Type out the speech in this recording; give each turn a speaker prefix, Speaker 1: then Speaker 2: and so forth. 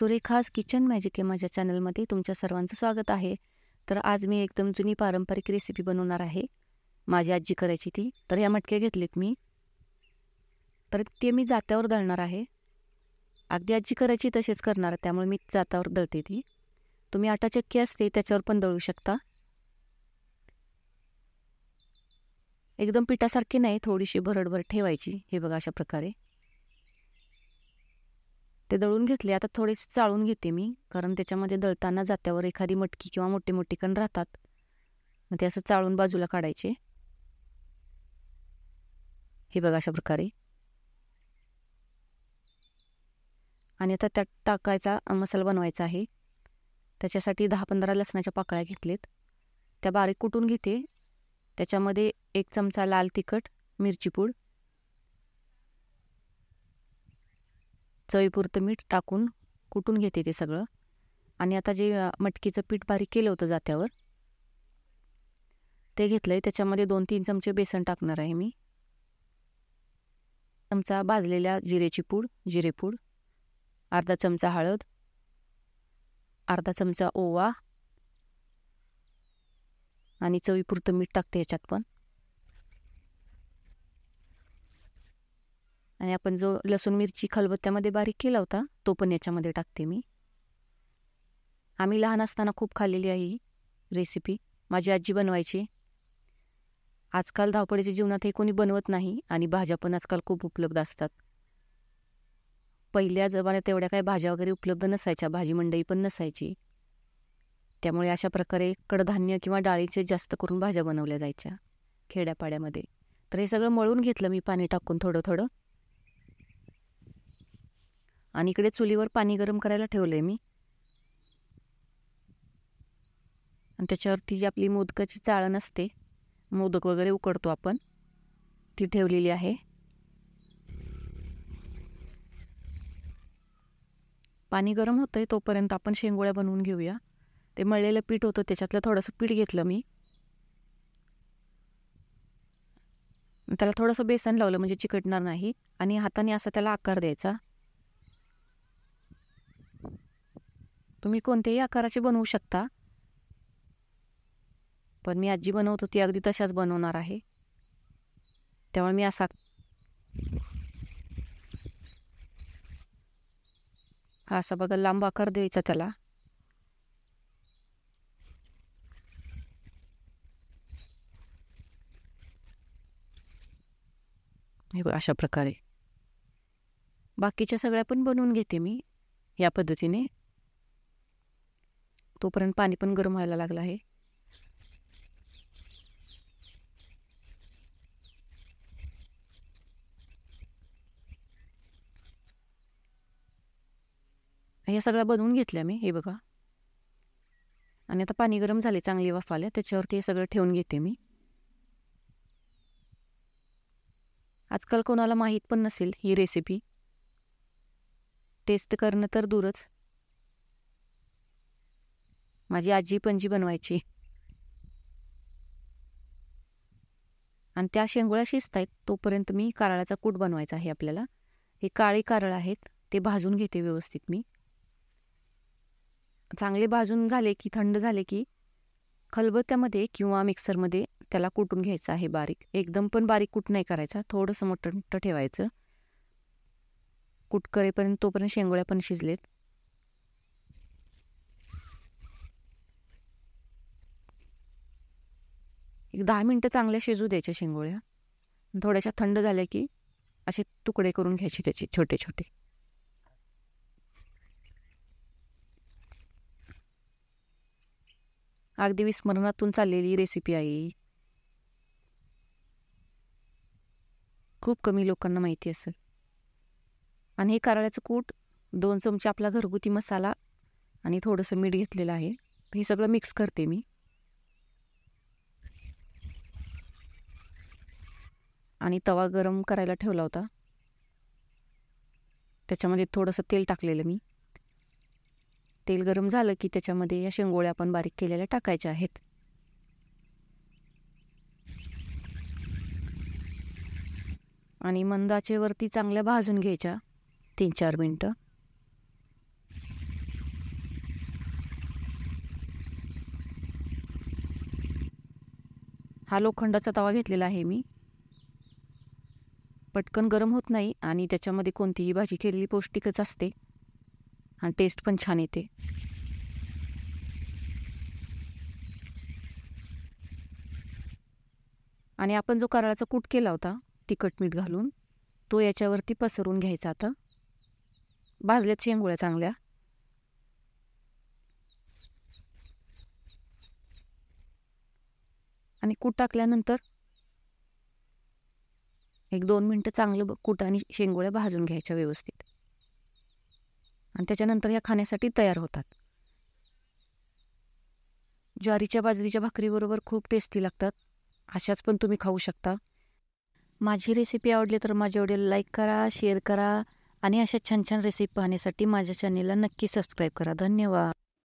Speaker 1: सुरेखास kitchen magic हे माझ्या चॅनलमध्ये तुमच्या सर्वांचं स्वागत आहे तर आज मी एकदम जुनी पारंपरिक रेसिपी बनवणार आहे माझी आजी करायची ती तर या मटके घेतलेत मी तर ते मी जात्यावर दळणार आहे अगदी आजी करायची तसेच करणार त्यामुळे मी जात्यावर दळते ती तुम्ही आटा चक्की असते त्याच्यावर पण दळू शकता एकदम पिठासारखी नाही थोडीशी भरडभर ठेवायची हे बघा अशा प्रकारे ते दळून घेतले आता थोडेसे चाळून घेते मी कारण त्याच्यामध्ये दळताना जात्यावर एखादी मटकी किंवा मोठी मोठी कण राहतात मग ते असं चाळून बाजूला काढायचे हे बघा अशा प्रकारे आणि आता त्यात टाकायचा मसाला बनवायचा आहे त्याच्यासाठी दहा पंधरा लसणाच्या पाकळ्या घेतलेत त्या बारीक कुटून घेते त्याच्यामध्ये एक चमचा लाल तिखट मिरची पूड चवीपुरतं मीठ टाकून कुटून घेते ते सगळं आणि आता जे मटकीचं पीठ बारीक केलं होतं जात्यावर ते घेतलं आहे त्याच्यामध्ये दोन तीन चमचे बेसन टाकणार आहे मी चमचा भाजलेल्या जिरेची पूड जिरेपूड अर्धा चमचा हळद अर्धा चमचा ओवा आणि चवीपुरतं मीठ टाकते ह्याच्यात पण आणि आपण जो लसूण मिरची खलबत्त्यामध्ये बारीक केला होता तो पण याच्यामध्ये टाकते मी आम्ही लहान असताना खूप खाल्लेली आहे ही रेसिपी माझी आजी बनवायची आजकाल धावपळीच्या जीवनात हे कोणी बनवत नाही आणि भाज्या पण आजकाल खूप उपलब्ध असतात पहिल्या जमान्यात एवढ्या काही भाज्या वगैरे उपलब्ध नसायच्या भाजी मंडई पण नसायची त्यामुळे अशा प्रकारे कडधान्य किंवा डाळीचे जास्त करून भाज्या बनवल्या जायच्या खेड्यापाड्यामध्ये तर हे सगळं मळून घेतलं मी पाणी टाकून थोडं थोडं आणि इकडे चुलीवर पाणी गरम करायला ठेवलं आहे मी आणि त्याच्यावरती जी आपली मोदकाची चाळण असते मोदक वगैरे उकडतो आपण ती ठेवलेली आहे पाणी गरम होतं आहे तोपर्यंत आपण शेंगोळ्या बनवून घेऊया ते मळलेलं पीठ होतं त्याच्यातलं थोडंसं पीठ घेतलं मी त्याला थोडंसं बेसन लावलं म्हणजे चिकटणार नाही आणि हाताने असा त्याला आकार द्यायचा तुम्ही कोणत्याही आकाराचे बनवू शकता पण मी आजी बनवत होती अगदी तशाच बनवणार आहे त्यामुळे मी असा हा असा बघा लांब आकार द्यायचा त्याला हे बघ अशा प्रकारे बाकीच्या सगळ्या पण बनवून घेते मी या पद्धतीने तोपर्यंत पाणी पण गरम व्हायला लागलं आहे हे सगळं बनवून घेतलं मी हे बघा आणि आता पाणी गरम झाले चांगली वाफ त्याच्यावरती हे सगळं ठेवून घेते मी आजकाल कोणाला माहीत पण नसेल ही रेसिपी टेस्ट करणं तर दूरच माझी आजी पणजी बनवायची आणि त्या शेंगोळ्या शिजत आहेत तोपर्यंत मी कारळाचा कूट बनवायचा आहे आपल्याला हे काळे कारळ आहेत ते भाजून घेते व्यवस्थित मी चांगले भाजून झाले की थंड झाले की खलबत्त्यामध्ये किंवा मिक्सरमध्ये त्याला कुटून घ्यायचं आहे बारीक एकदम पण बारीक कुट नाही करायचा थोडंसं मोठं मोठं ठेवायचं कुट करेपर्यंत तोपर्यंत शेंगोळ्या पण शिजलेत एक दहा मिनटं चांगल्या शिजू द्यायच्या शेंगोळ्या थोड्याशा थंड झाल्या की असे तुकडे करून घ्यायचे त्याचे छोटे छोटे अगदी विस्मरणातून चाललेली रेसिपी आहे खूप कमी लोकांना माहिती असेल आणि हे कारळ्याचं कूट दोन चमचे आपला घरगुती मसाला आणि थोडंसं मीठ घेतलेलं आहे हे सगळं मिक्स करते मी आणि तवा गरम करायला ठेवला होता त्याच्यामध्ये थोडंसं तेल टाकलेलं मी तेल गरम झालं की त्याच्यामध्ये या शेंगोळ्या आपण बारीक केलेल्या टाकायच्या आहेत आणि मंदाचेवरती चांगल्या भाजून घ्यायच्या तीन चार मिनटं हा लोखंडाचा तवा घेतलेला आहे मी पटकन गरम होत नाही आणि त्याच्यामध्ये कोणतीही भाजी केलेली पौष्टिकच असते आणि टेस्ट पण छान येते आणि आपण जो कारळाचा कूट केला होता तिखट मीठ घालून तो याच्यावरती पसरून घ्यायचा आता भाजल्यात शेंगोळ्या चांगल्या आणि कूट टाकल्यानंतर एक दोन मिनटं चांगलं आणि शेंगोळ्या भाजून घ्यायच्या व्यवस्थित आणि त्याच्यानंतर ह्या खाण्यासाठी तयार होतात ज्वारीच्या बाजरीच्या भाकरीबरोबर खूप टेस्टी लागतात अशाच पण तुम्ही खाऊ शकता माझी रेसिपी आवडली तर माझ्या आवडीला लाईक करा शेअर करा आणि अशा छान छान रेसिपी पाहण्यासाठी माझ्या चॅनेलला नक्की सबस्क्राईब करा धन्यवाद